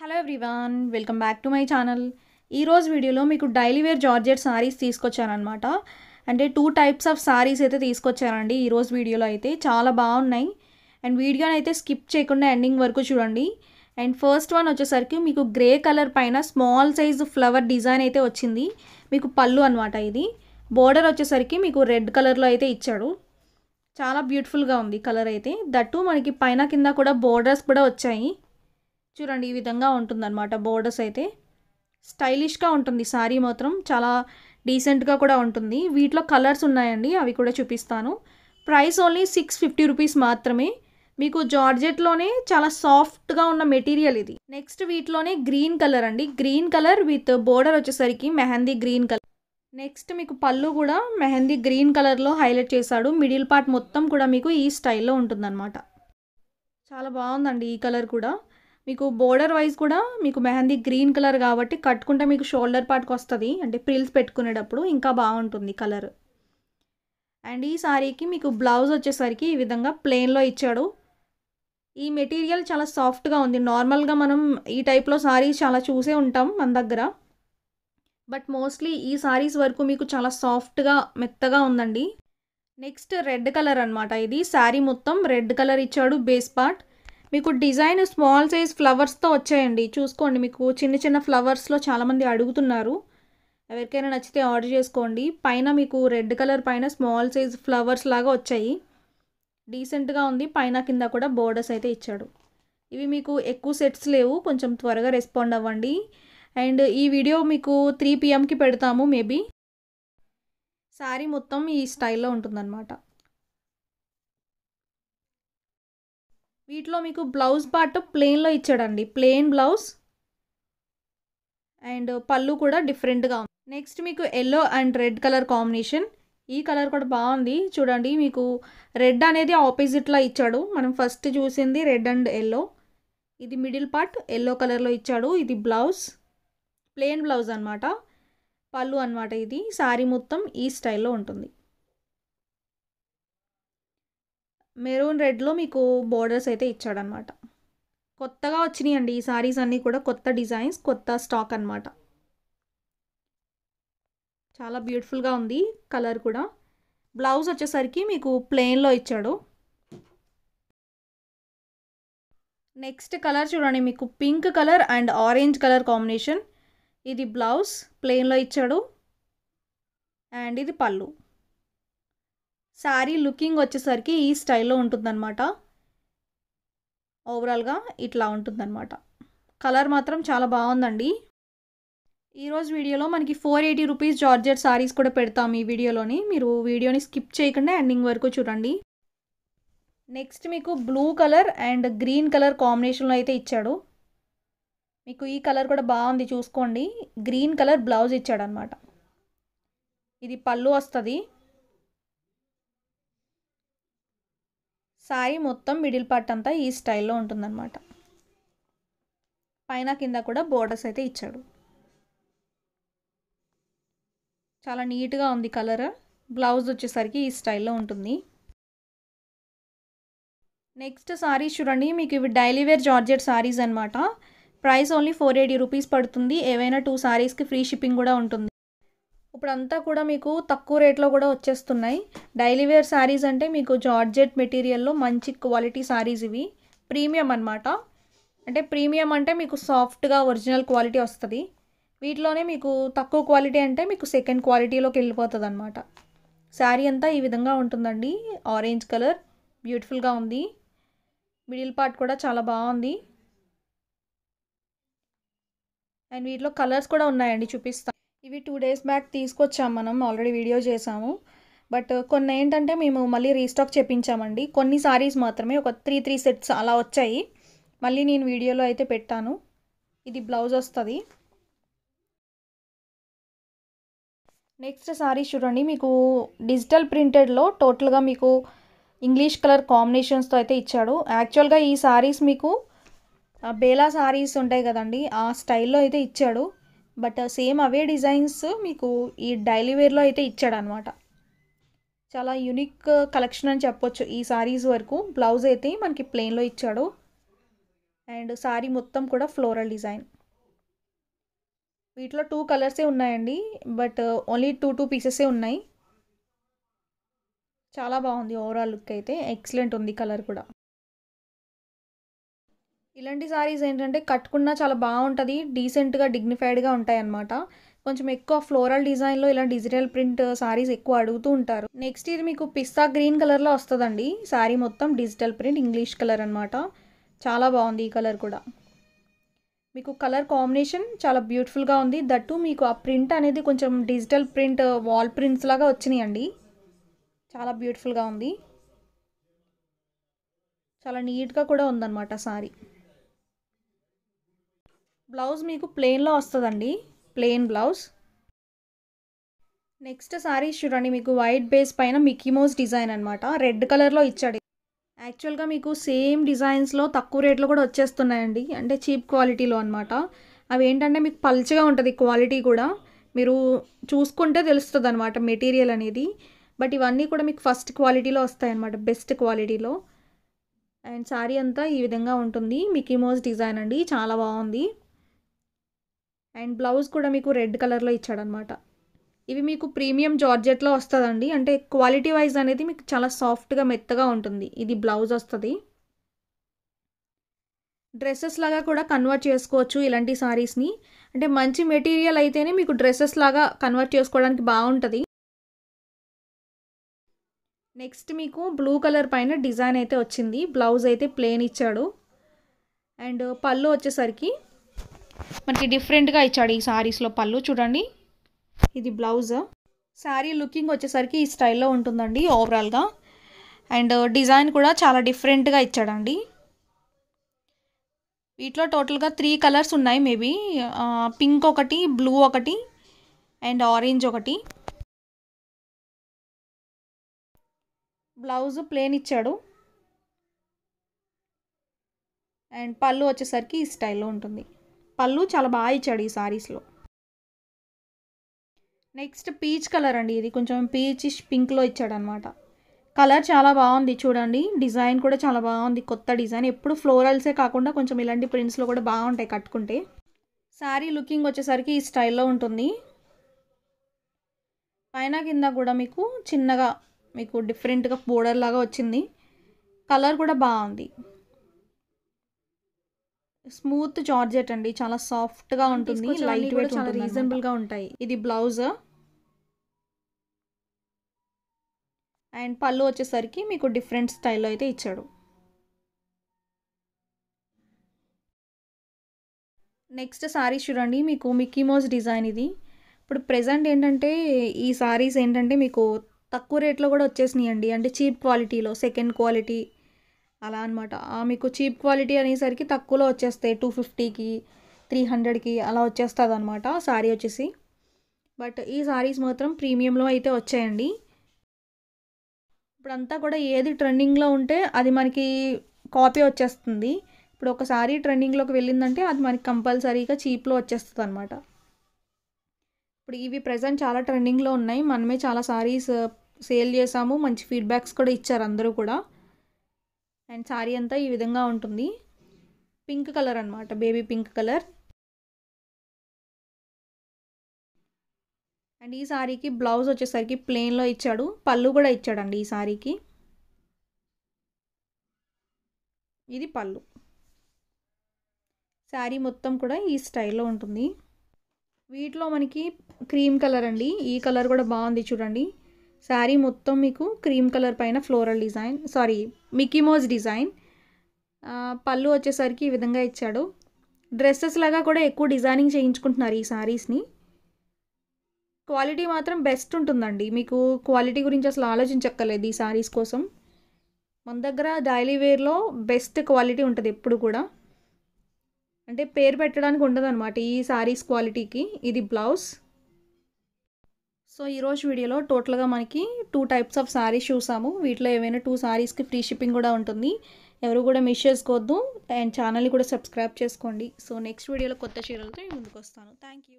hello everyone welcome back to my channel ఈరోజు వీడియోలో మీకు డైలీ వేర్ జార్జెట్ సారీస్ తీసుకొచ్చానమాట అంటే టూ టైప్స్ ఆఫ్ సారీస్ అయితే తీసుకొచ్చారండి ఈరోజు వీడియోలో అయితే చాలా బాగున్నాయి అండ్ అయితే స్కిప్ చేయకుండా ఎండింగ్ వరకు చూడండి అండ్ ఫస్ట్ వన్ వచ్చేసరికి మీకు గ్రే కలర్ పైన స్మాల్ సైజు ఫ్లవర్ డిజైన్ అయితే వచ్చింది మీకు పళ్ళు అనమాట ఇది బోర్డర్ వచ్చేసరికి మీకు రెడ్ కలర్లో అయితే ఇచ్చాడు చాలా బ్యూటిఫుల్గా ఉంది కలర్ అయితే దట్టు మనకి పైన కింద కూడా బోర్డర్స్ కూడా వచ్చాయి చూడండి ఈ విధంగా ఉంటుందన్నమాట బోర్డర్స్ అయితే స్టైలిష్గా ఉంటుంది శారీ మాత్రం చాలా డీసెంట్గా కూడా ఉంటుంది వీటిలో కలర్స్ ఉన్నాయండి అవి కూడా చూపిస్తాను price only six fifty rupees మాత్రమే మీకు జార్జెట్లోనే చాలా సాఫ్ట్గా ఉన్న మెటీరియల్ ఇది నెక్స్ట్ వీటిలోనే గ్రీన్ కలర్ అండి గ్రీన్ కలర్ విత్ బోర్డర్ వచ్చేసరికి మెహందీ గ్రీన్ కలర్ నెక్స్ట్ మీకు పళ్ళు కూడా మెహందీ గ్రీన్ కలర్లో హైలైట్ చేశాడు మిడిల్ పార్ట్ మొత్తం కూడా మీకు ఈ స్టైల్లో ఉంటుందన్నమాట చాలా బాగుందండి ఈ కలర్ కూడా మీకు బోర్డర్ వైజ్ కూడా మీకు మెహందీ గ్రీన్ కలర్ కాబట్టి కట్టుకుంటే మీకు షోల్డర్ పార్ట్కి వస్తుంది అంటే ప్రిల్స్ పెట్టుకునేటప్పుడు ఇంకా బాగుంటుంది కలర్ అండ్ ఈ సారీకి మీకు బ్లౌజ్ వచ్చేసరికి ఈ విధంగా ప్లెయిన్లో ఇచ్చాడు ఈ మెటీరియల్ చాలా సాఫ్ట్గా ఉంది నార్మల్గా మనం ఈ టైప్లో సారీస్ చాలా చూసే ఉంటాం మన దగ్గర బట్ మోస్ట్లీ ఈ సారీస్ వరకు మీకు చాలా సాఫ్ట్గా మెత్తగా ఉందండి నెక్స్ట్ రెడ్ కలర్ అనమాట ఇది శారీ మొత్తం రెడ్ కలర్ ఇచ్చాడు బేస్ పార్ట్ మీకు డిజైన్ స్మాల్ సైజ్ ఫ్లవర్స్తో వచ్చాయండి చూసుకోండి మీకు చిన్న చిన్న ఫ్లవర్స్లో చాలామంది అడుగుతున్నారు ఎవరికైనా నచ్చితే ఆర్డర్ చేసుకోండి పైన మీకు రెడ్ కలర్ పైన స్మాల్ సైజ్ ఫ్లవర్స్ లాగా వచ్చాయి డీసెంట్గా ఉంది పైన కింద కూడా బోర్డర్స్ అయితే ఇచ్చాడు ఇవి మీకు ఎక్కువ సెట్స్ లేవు కొంచెం త్వరగా రెస్పాండ్ అవ్వండి అండ్ ఈ వీడియో మీకు త్రీ పిఎంకి పెడతాము మేబీ శారీ మొత్తం ఈ స్టైల్లో ఉంటుందన్నమాట వీటిలో మీకు బ్లౌజ్ పాటు ప్లెయిన్లో ఇచ్చాడండి ప్లెయిన్ బ్లౌజ్ అండ్ పళ్ళు కూడా డిఫరెంట్గా ఉంది నెక్స్ట్ మీకు yellow and red colour combination ఈ కలర్ కూడా బాగుంది చూడండి మీకు రెడ్ అనేది ఆపోజిట్లో ఇచ్చాడు మనం ఫస్ట్ చూసింది రెడ్ అండ్ ఎల్లో ఇది మిడిల్ పార్ట్ ఎల్లో కలర్లో ఇచ్చాడు ఇది బ్లౌజ్ ప్లెయిన్ బ్లౌజ్ అనమాట పళ్ళు అనమాట ఇది శారీ మొత్తం ఈ స్టైల్లో ఉంటుంది మెరూన్ రెడ్లో మీకు బోర్డర్స్ అయితే ఇచ్చాడనమాట కొత్తగా వచ్చినాయి అండి ఈ సారీస్ అన్నీ కూడా కొత్త డిజైన్స్ కొత్త స్టాక్ అనమాట చాలా బ్యూటిఫుల్గా ఉంది కలర్ కూడా బ్లౌజ్ వచ్చేసరికి మీకు ప్లెయిన్లో ఇచ్చాడు నెక్స్ట్ కలర్ చూడండి మీకు pink colour and orange colour combination ఇది బ్లౌజ్ ప్లెయిన్లో ఇచ్చాడు అండ్ ఇది పళ్ళు శారీ లుకింగ్ వచ్చేసరికి ఈ స్టైల్లో అనమాట ఓవరాల్గా ఇట్లా ఉంటుందన్నమాట కలర్ మాత్రం చాలా బాగుందండి ఈరోజు వీడియోలో మనకి four eighty rupees georgette saris కూడా పెడతాం ఈ వీడియోలోని మీరు వీడియోని స్కిప్ చేయకుండా ఎండింగ్ వరకు చూడండి నెక్స్ట్ మీకు blue colour and green colour కాంబినేషన్లో అయితే ఇచ్చాడు మీకు ఈ కలర్ కూడా బాగుంది చూసుకోండి గ్రీన్ కలర్ బ్లౌజ్ ఇచ్చాడనమాట ఇది పళ్ళు వస్తుంది సారీ మొత్తం మిడిల్ పార్ట్ అంతా ఈ స్టైల్లో ఉంటుందన్నమాట పైన కింద కూడా బోర్డర్స్ అయితే ఇచ్చాడు చాలా నీట్గా ఉంది కలర్ బ్లౌజ్ వచ్చేసరికి ఈ స్టైల్లో ఉంటుంది నెక్స్ట్ సారీస్ చూడండి మీకు ఇవి డైలీ వేర్ జార్జెట్ సారీస్ అనమాట price only four eighty rupees పడుతుంది ఏవైనా టూ సారీస్కి ఫ్రీ షిప్పింగ్ కూడా ఉంటుంది ఇప్పుడంతా కూడా మీకు తక్కువ రేట్లో కూడా వచ్చేస్తున్నాయి డైలీ వేర్ శారీస్ అంటే మీకు జార్జెట్ మెటీరియల్లో మంచి క్వాలిటీ శారీస్ ఇవి ప్రీమియం అనమాట అంటే ప్రీమియం అంటే మీకు సాఫ్ట్గా ఒరిజినల్ క్వాలిటీ వస్తుంది వీటిలోనే మీకు తక్కువ క్వాలిటీ అంటే మీకు సెకండ్ క్వాలిటీలోకి వెళ్ళిపోతుంది అనమాట శారీ అంతా ఈ విధంగా ఉంటుందండి ఆరెంజ్ కలర్ బ్యూటిఫుల్గా ఉంది మిడిల్ పార్ట్ కూడా చాలా బాగుంది అండ్ వీటిలో కలర్స్ కూడా ఉన్నాయండి చూపిస్తాను ఇవి టూ డేస్ బ్యాక్ తీసుకొచ్చాం మనం ఆల్రెడీ వీడియో చేసాము బట్ uh, కొన్ని ఏంటంటే మేము మళ్ళీ రీస్టాక్ చేపించామండి కొన్ని సారీస్ మాత్రమే ఒక త్రీ త్రీ సెట్స్ అలా వచ్చాయి మళ్ళీ నేను వీడియోలో అయితే పెట్టాను ఇది బ్లౌజ్ వస్తుంది నెక్స్ట్ సారీస్ చూడండి మీకు డిజిటల్ ప్రింటెడ్లో టోటల్గా మీకు ఇంగ్లీష్ కలర్ కాంబినేషన్స్తో అయితే ఇచ్చాడు యాక్చువల్గా ఈ సారీస్ మీకు బేలా uh, సారీస్ ఉంటాయి కదండి ఆ స్టైల్లో అయితే ఇచ్చాడు బట్ సేమ్ అవే డిజైన్స్ మీకు ఈ డైలీ వేర్లో అయితే ఇచ్చాడనమాట చాలా యునిక్ కలెక్షన్ అని చెప్పొచ్చు ఈ సారీస్ వరకు బ్లౌజ్ అయితే మనకి ప్లెయిన్లో ఇచ్చాడు అండ్ సారీ మొత్తం కూడా ఫ్లోరల్ డిజైన్ వీటిలో టూ కలర్సే ఉన్నాయండి బట్ ఓన్లీ టూ టూ పీసెసే ఉన్నాయి చాలా బాగుంది ఓవరాల్ లుక్ అయితే ఎక్సలెంట్ ఉంది కలర్ కూడా ఇలాంటి సారీస్ ఏంటంటే కట్టుకున్నా చాలా బాగుంటుంది డీసెంట్గా డిగ్నిఫైడ్గా అన్నమాట కొంచెం ఎక్కువ ఫ్లోరల్ డిజైన్లో ఇలా డిజిటల్ ప్రింట్ సారీస్ ఎక్కువ అడుగుతూ ఉంటారు నెక్స్ట్ ఇది మీకు పిస్తా గ్రీన్ కలర్లో వస్తుందండి సారీ మొత్తం డిజిటల్ ప్రింట్ ఇంగ్లీష్ కలర్ అనమాట చాలా బాగుంది ఈ కలర్ కూడా మీకు కలర్ కాంబినేషన్ చాలా బ్యూటిఫుల్గా ఉంది దట్టు మీకు ఆ ప్రింట్ అనేది కొంచెం డిజిటల్ ప్రింట్ వాల్ ప్రింట్స్ లాగా వచ్చినాయండి చాలా బ్యూటిఫుల్గా ఉంది చాలా నీట్గా కూడా ఉందన్నమాట సారీ బ్లౌజ్ మీకు ప్లెయిన్లో వస్తుందండి ప్లెయిన్ బ్లౌజ్ నెక్స్ట్ సారీస్ చూడండి మీకు వైట్ బేస్ పైన మిక్కీమోస్ డిజైన్ అనమాట రెడ్ కలర్లో ఇచ్చాడు యాక్చువల్గా మీకు సేమ్ డిజైన్స్లో తక్కువ రేట్లో కూడా వచ్చేస్తున్నాయండి అంటే చీప్ క్వాలిటీలో అనమాట అవి ఏంటంటే మీకు పల్చగా ఉంటుంది క్వాలిటీ కూడా మీరు చూసుకుంటే తెలుస్తుంది అనమాట మెటీరియల్ అనేది బట్ ఇవన్నీ కూడా మీకు ఫస్ట్ క్వాలిటీలో వస్తాయన్నమాట బెస్ట్ క్వాలిటీలో అండ్ శారీ అంతా ఈ విధంగా ఉంటుంది మికీమోస్ డిజైన్ అండి చాలా బాగుంది అండ్ బ్లౌజ్ కూడా మీకు రెడ్ కలర్లో ఇచ్చాడనమాట ఇవి మీకు ప్రీమియం జార్జెట్లో వస్తుందండి అంటే క్వాలిటీ వైజ్ అనేది మీకు చాలా సాఫ్ట్గా మెత్తగా ఉంటుంది ఇది బ్లౌజ్ వస్తుంది డ్రెస్సెస్ లాగా కూడా కన్వర్ట్ చేసుకోవచ్చు ఇలాంటి సారీస్ని అంటే మంచి మెటీరియల్ అయితేనే మీకు డ్రెస్సెస్ లాగా కన్వర్ట్ చేసుకోవడానికి బాగుంటుంది నెక్స్ట్ మీకు బ్లూ కలర్ పైన డిజైన్ అయితే వచ్చింది బ్లౌజ్ అయితే ప్లేన్ ఇచ్చాడు అండ్ పళ్ళు వచ్చేసరికి మనకి డిఫరెంట్గా ఇచ్చాడు ఈ శారీస్లో పళ్ళు చూడండి ఇది బ్లౌజ్ శారీ లుకింగ్ వచ్చేసరికి ఈ స్టైల్లో ఉంటుందండి ఓవరాల్గా అండ్ డిజైన్ కూడా చాలా డిఫరెంట్గా ఇచ్చాడండి వీటిలో టోటల్గా త్రీ కలర్స్ ఉన్నాయి మేబీ పింక్ ఒకటి బ్లూ ఒకటి అండ్ ఆరెంజ్ ఒకటి బ్లౌజ్ ప్లేన్ ఇచ్చాడు అండ్ పళ్ళు వచ్చేసరికి ఈ స్టైల్లో ఉంటుంది పళ్ళు చాలా బాగా ఇచ్చాడు ఈ సారీస్లో నెక్స్ట్ పీచ్ కలర్ అండి ఇది కొంచెం పీచ్ పింక్లో ఇచ్చాడనమాట కలర్ చాలా బాగుంది చూడండి డిజైన్ కూడా చాలా బాగుంది కొత్త డిజైన్ ఎప్పుడు ఫ్లోరల్సే కాకుండా కొంచెం ఇలాంటి ప్రింట్స్లో కూడా బాగుంటాయి కట్టుకుంటే శారీ లుకింగ్ వచ్చేసరికి ఈ స్టైల్లో ఉంటుంది పైన కింద కూడా మీకు చిన్నగా మీకు డిఫరెంట్గా బోర్డర్ లాగా వచ్చింది కలర్ కూడా బాగుంది స్మూత్ జార్జెట్ అండి చాలా సాఫ్ట్ గా ఉంటుంది లైట్ వెయిట్ చాలా రీజనబుల్ గా ఉంటాయి ఇది బ్లౌజ్ అండ్ పళ్ళు వచ్చేసరికి మీకు డిఫరెంట్ స్టైల్లో అయితే ఇచ్చాడు నెక్స్ట్ శారీ చూడండి మీకు మిక్కీమోస్ డిజైన్ ఇది ఇప్పుడు ప్రజెంట్ ఏంటంటే ఈ శారీస్ ఏంటంటే మీకు తక్కువ రేట్లో కూడా వచ్చేసినాయి అండి అంటే చీప్ క్వాలిటీలో సెకండ్ క్వాలిటీ అలా అనమాట మీకు చీప్ క్వాలిటీ అనేసరికి తక్కువలో వచ్చేస్తాయి టూ ఫిఫ్టీకి త్రీ హండ్రెడ్కి అలా వచ్చేస్తుంది అనమాట శారీ వచ్చేసి బట్ ఈ శారీస్ మాత్రం ప్రీమియంలో అయితే వచ్చాయండి ఇప్పుడంతా కూడా ఏది ట్రెండింగ్లో ఉంటే అది మనకి కాపీ వచ్చేస్తుంది ఇప్పుడు ఒక శారీ ట్రెండింగ్లోకి వెళ్ళిందంటే అది మనకి కంపల్సరీగా చీప్లో వచ్చేస్తుంది అనమాట ఇప్పుడు ఇవి ప్రజెంట్ చాలా ట్రెండింగ్లో ఉన్నాయి మనమే చాలా శారీస్ సేల్ చేసాము మంచి ఫీడ్బ్యాక్స్ కూడా ఇచ్చారు అందరూ కూడా అండ్ శారీ అంతా ఈ విధంగా ఉంటుంది పింక్ కలర్ అనమాట బేబీ పింక్ కలర్ అండ్ ఈ శారీకి బ్లౌజ్ వచ్చేసరికి ప్లెయిన్లో ఇచ్చాడు పళ్ళు కూడా ఇచ్చాడండి ఈ శారీకి ఇది పళ్ళు శారీ మొత్తం కూడా ఈ స్టైల్లో ఉంటుంది వీటిలో మనకి క్రీమ్ కలర్ అండి ఈ కలర్ కూడా బాగుంది చూడండి శారీ మొత్తం మీకు క్రీమ్ కలర్ పైన floral design sorry Mickey Mouse design పళ్ళు వచ్చేసరికి ఈ విధంగా ఇచ్చాడు డ్రెస్సెస్ లాగా కూడా ఎక్కువ డిజైనింగ్ చేయించుకుంటున్నారు ఈ శారీస్ని క్వాలిటీ మాత్రం బెస్ట్ ఉంటుందండి మీకు క్వాలిటీ గురించి అసలు ఆలోచించక్కర్లేదు ఈ శారీస్ కోసం మన దగ్గర డైలీ వేర్లో బెస్ట్ క్వాలిటీ ఉంటుంది ఎప్పుడు కూడా అంటే పేరు పెట్టడానికి ఉండదు అనమాట ఈ శారీస్ క్వాలిటీకి ఇది బ్లౌజ్ సో ఈరోజు వీడియోలో టోటల్గా మనకి టూ టైప్స్ ఆఫ్ శారీస్ చూసాము వీటిలో ఏవైనా టూ శారీస్కి ఫ్రీ షిప్పింగ్ కూడా ఉంటుంది ఎవరు కూడా మిస్ చేసుకోవద్దు అండ్ ఛానల్ని కూడా సబ్స్క్రైబ్ చేసుకోండి సో నెక్స్ట్ వీడియోలో కొత్త చీరలతో ముందుకు వస్తాను థ్యాంక్